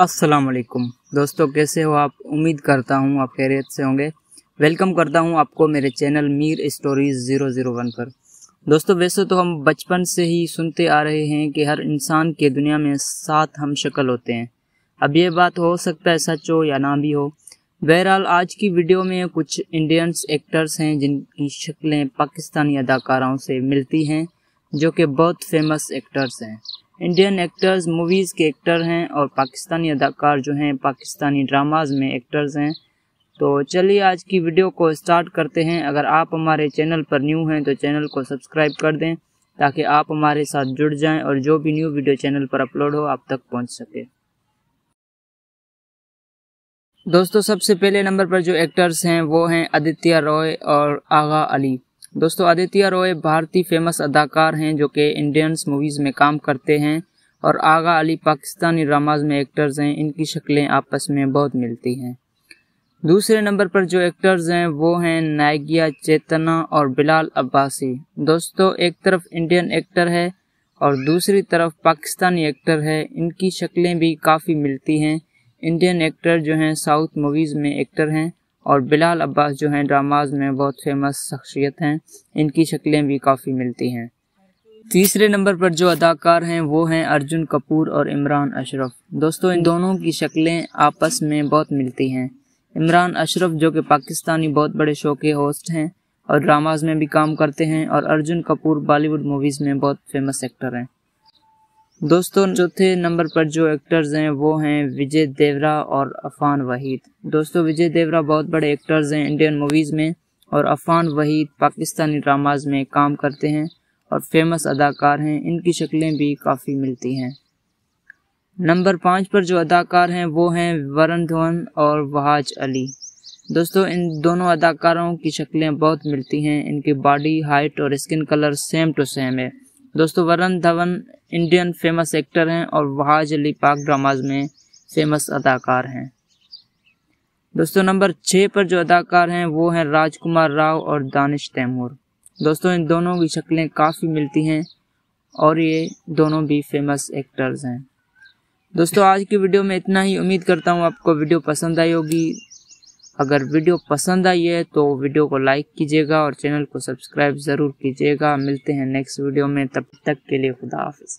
अस्सलाम वालेकुम दोस्तों कैसे हो आप उम्मीद करता हूँ आप खैरियत से होंगे वेलकम करता हूँ आपको मेरे channel Meer stories zero zero one पर दोस्तों वैसे तो हम बचपन से ही सुनते आ रहे हैं कि हर इंसान के दुनिया में सात हम शक्ल होते हैं अब ये बात हो सकता है सच हो या ना भी हो बहरहाल आज की वीडियो में कुछ इंडियंस एक्टर्स हैं जिनकी शक्लें पाकिस्तानी अदाकाराओं से मिलती हैं जो कि बहुत फेमस एक्टर्स हैं इंडियन एक्टर्स मूवीज़ के एक्टर हैं और पाकिस्तानी अदाकार जो हैं पाकिस्तानी ड्रामाज में एक्टर्स हैं तो चलिए आज की वीडियो को स्टार्ट करते हैं अगर आप हमारे चैनल पर न्यू हैं तो चैनल को सब्सक्राइब कर दें ताकि आप हमारे साथ जुड़ जाएं और जो भी न्यू वीडियो चैनल पर अपलोड हो आप तक पहुंच सके दोस्तों सबसे पहले नंबर पर जो एक्टर्स हैं वो हैं आदित्य रॉय और आगा अली दोस्तों आदित्य रॉय भारतीय फेमस अदाकार हैं जो कि इंडियंस मूवीज़ में काम करते हैं और आगा अली पाकिस्तानी ड्रामाज में एक्टर्स हैं इनकी शक्लें आपस में बहुत मिलती हैं दूसरे नंबर पर जो एक्टर्स हैं वो हैं नायगिया चेतना और बिलाल अब्बासी दोस्तों एक तरफ इंडियन एक्टर है और दूसरी तरफ पाकिस्तानी एक्टर है इनकी शक्लें भी काफ़ी मिलती हैं इंडियन एक्टर जो हैं साउथ मूवीज़ में एक्टर हैं और बिलाल अब्बास जो हैं ड्रामाज में बहुत फेमस शख्सियत हैं इनकी शक्लें भी काफ़ी मिलती हैं तीसरे नंबर पर जो अदाकार हैं वो हैं अर्जुन कपूर और इमरान अशरफ दोस्तों इन दोनों की शक्लें आपस में बहुत मिलती हैं इमरान अशरफ जो कि पाकिस्तानी बहुत बड़े शो के होस्ट हैं और ड्रामाज में भी काम करते हैं और अर्जुन कपूर बॉलीवुड मूवीज़ में बहुत फेमस एक्टर हैं दोस्तों चौथे नंबर पर जो एक्टर्स हैं वो हैं विजय देवरा और अफान वहीद दोस्तों विजय देवरा बहुत बड़े एक्टर्स हैं इंडियन मूवीज़ में और अफान वहीद पाकिस्तानी ड्रामाज में काम करते हैं और फेमस अदाकार हैं इनकी शक्लें भी काफ़ी मिलती हैं नंबर पाँच पर जो अदाकार हैं वो हैं वरुण धवन और वहाज अली दोस्तों इन दोनों अदाकारों की शक्लें बहुत मिलती हैं इनकी बॉडी हाइट और skin colour same to same है दोस्तों Varun Dhawan Indian famous actor हैं और वहाज अली पाक ड्रामाज में फेमस अदाकार हैं दोस्तों नंबर छः पर जो अदाकार हैं वो हैं राजकुमार राव और दानिश तैमूर दोस्तों इन दोनों की शक्लें काफ़ी मिलती हैं और ये दोनों भी फेमस एक्टर्स हैं दोस्तों आज की वीडियो में इतना ही उम्मीद करता हूँ आपको वीडियो पसंद आई होगी अगर वीडियो पसंद आई है तो वीडियो को लाइक कीजिएगा और चैनल को सब्सक्राइब ज़रूर कीजिएगा मिलते हैं नेक्स्ट वीडियो में तब तक के लिए खुदा हाफिज़